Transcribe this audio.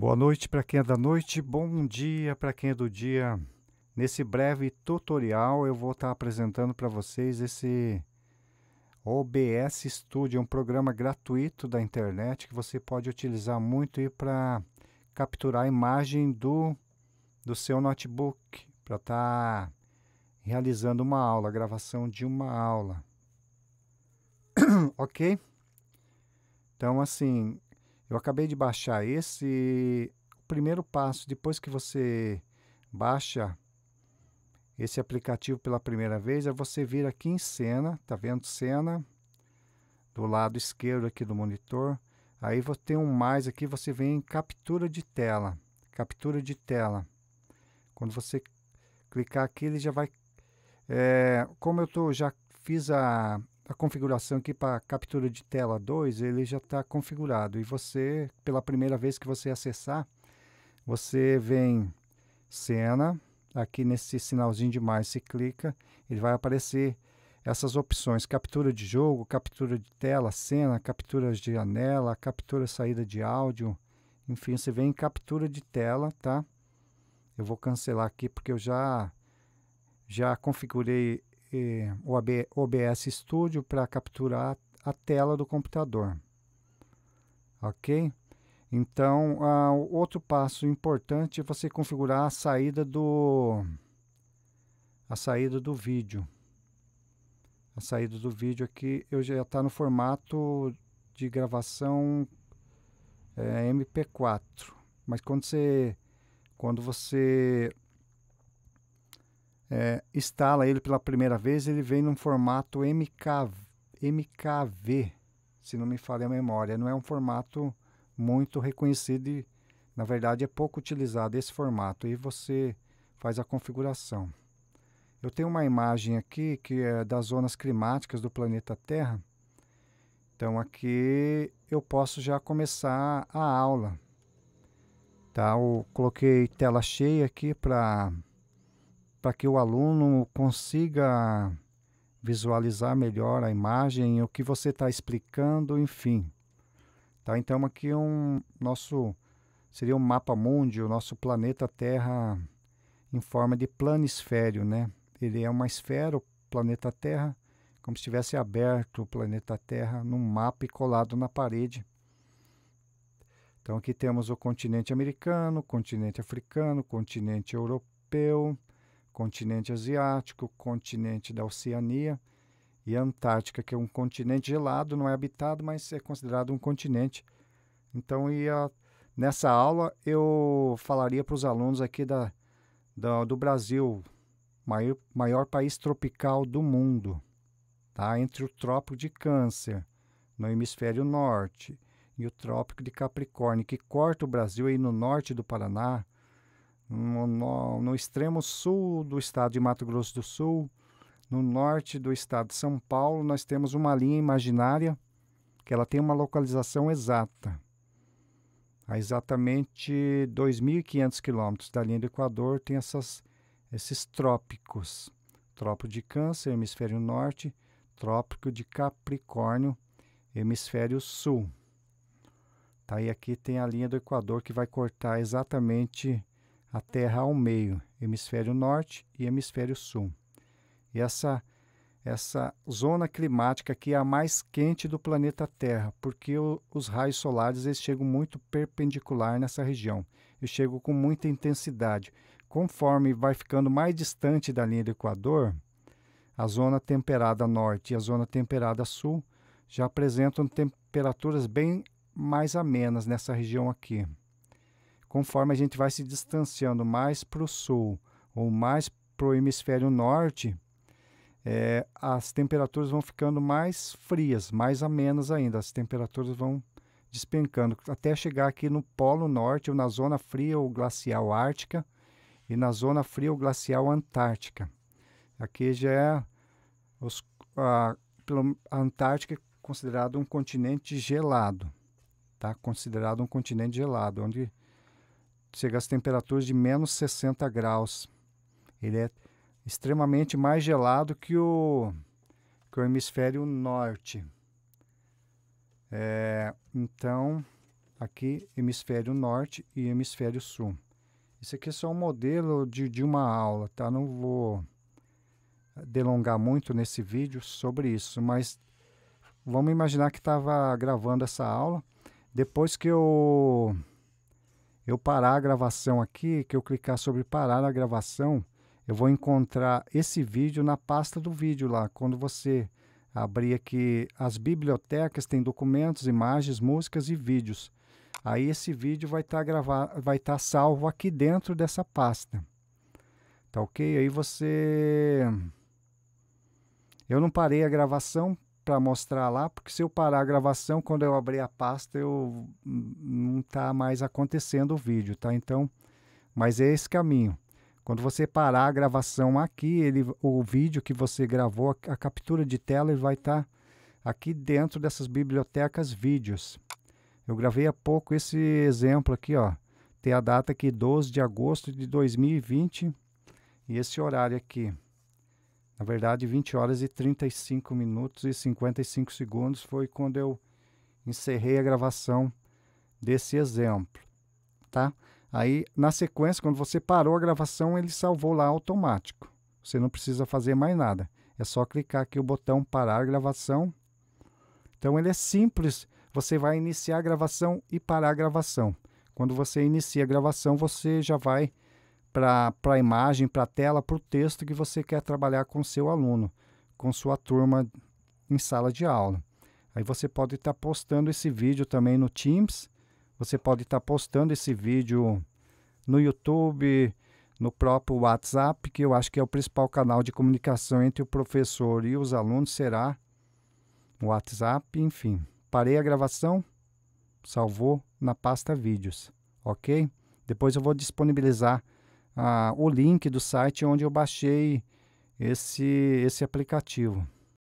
Boa noite para quem é da noite, bom dia para quem é do dia. Nesse breve tutorial eu vou estar tá apresentando para vocês esse OBS Studio, é um programa gratuito da internet que você pode utilizar muito para capturar a imagem do, do seu notebook, para estar tá realizando uma aula, gravação de uma aula. ok? Então, assim, eu acabei de baixar esse. O primeiro passo, depois que você baixa esse aplicativo pela primeira vez, é você vir aqui em cena, tá vendo cena? Do lado esquerdo aqui do monitor. Aí você tem um mais aqui, você vem em captura de tela. Captura de tela. Quando você clicar aqui, ele já vai... É, como eu tô, já fiz a, a configuração aqui para captura de tela 2, ele já está configurado. E você, pela primeira vez que você acessar, você vem cena, aqui nesse sinalzinho de mais, se clica, ele vai aparecer essas opções, captura de jogo, captura de tela, cena, captura de janela, captura saída de áudio, enfim, você vem em captura de tela, tá? Eu vou cancelar aqui porque eu já já configurei eh, o OBS Studio para capturar a tela do computador. Ok? Então, outro passo importante é você configurar a saída do a saída do vídeo. A saída do vídeo aqui eu já está no formato de gravação é, eh, MP4, mas quando você quando você é, instala ele pela primeira vez, ele vem num formato MK, MKV, se não me falha a memória. Não é um formato muito reconhecido e, na verdade, é pouco utilizado esse formato. E você faz a configuração. Eu tenho uma imagem aqui que é das zonas climáticas do planeta Terra. Então aqui eu posso já começar a aula. Tá? Eu coloquei tela cheia aqui para para que o aluno consiga visualizar melhor a imagem, o que você está explicando, enfim. Tá? Então é aqui um nosso seria um mapa mundi, o nosso planeta Terra em forma de planisfério, né? Ele é uma esfera, o planeta Terra, como se estivesse aberto o planeta Terra num mapa e colado na parede. Então aqui temos o continente americano, o continente africano, o continente europeu, continente asiático, continente da Oceania e Antártica, que é um continente gelado, não é habitado, mas é considerado um continente. Então, ia, nessa aula, eu falaria para os alunos aqui da, da, do Brasil, maior, maior país tropical do mundo, tá? entre o Trópico de Câncer, no hemisfério norte, e o Trópico de Capricórnio, que corta o Brasil aí no norte do Paraná, no, no, no extremo sul do estado de Mato Grosso do Sul, no norte do estado de São Paulo, nós temos uma linha imaginária que ela tem uma localização exata. A exatamente 2.500 quilômetros da linha do Equador tem essas, esses trópicos. Trópico de Câncer, hemisfério norte, trópico de Capricórnio, hemisfério sul. Tá, e aqui tem a linha do Equador que vai cortar exatamente a Terra ao meio, hemisfério norte e hemisfério sul. E essa essa zona climática que é a mais quente do planeta Terra, porque o, os raios solares eles chegam muito perpendicular nessa região. Eles chegam com muita intensidade. Conforme vai ficando mais distante da linha do Equador, a zona temperada norte e a zona temperada sul já apresentam temperaturas bem mais amenas nessa região aqui conforme a gente vai se distanciando mais para o sul ou mais para o hemisfério norte, é, as temperaturas vão ficando mais frias, mais amenas ainda. As temperaturas vão despencando até chegar aqui no Polo Norte, ou na zona fria ou glacial ártica, e na zona fria ou glacial antártica. Aqui já é os, a, a Antártica é considerada um continente gelado, tá? Considerado um continente gelado, onde chega às temperaturas de menos 60 graus. Ele é extremamente mais gelado que o, que o hemisfério norte. É, então, aqui hemisfério norte e hemisfério sul. Isso aqui é só um modelo de, de uma aula, tá? Não vou delongar muito nesse vídeo sobre isso, mas vamos imaginar que estava gravando essa aula. Depois que eu eu parar a gravação aqui, que eu clicar sobre parar a gravação, eu vou encontrar esse vídeo na pasta do vídeo lá. Quando você abrir aqui as bibliotecas, tem documentos, imagens, músicas e vídeos. Aí esse vídeo vai estar tá gravado, vai estar tá salvo aqui dentro dessa pasta. Tá ok? Aí você. Eu não parei a gravação para mostrar lá, porque se eu parar a gravação, quando eu abrir a pasta, eu não está mais acontecendo o vídeo, tá? Então, mas é esse caminho. Quando você parar a gravação aqui, ele, o vídeo que você gravou, a, a captura de tela, ele vai estar tá aqui dentro dessas bibliotecas vídeos. Eu gravei há pouco esse exemplo aqui, ó. Tem a data aqui, 12 de agosto de 2020, e esse horário aqui. Na verdade, 20 horas e 35 minutos e 55 segundos foi quando eu encerrei a gravação desse exemplo, tá? Aí, na sequência, quando você parou a gravação, ele salvou lá automático. Você não precisa fazer mais nada. É só clicar aqui o botão parar a gravação. Então, ele é simples. Você vai iniciar a gravação e parar a gravação. Quando você inicia a gravação, você já vai para a imagem, para a tela, para o texto que você quer trabalhar com seu aluno, com sua turma em sala de aula. Aí você pode estar tá postando esse vídeo também no Teams, você pode estar tá postando esse vídeo no YouTube, no próprio WhatsApp, que eu acho que é o principal canal de comunicação entre o professor e os alunos, será o WhatsApp, enfim. Parei a gravação, salvou na pasta vídeos, ok? Depois eu vou disponibilizar o link do site onde eu baixei esse, esse aplicativo.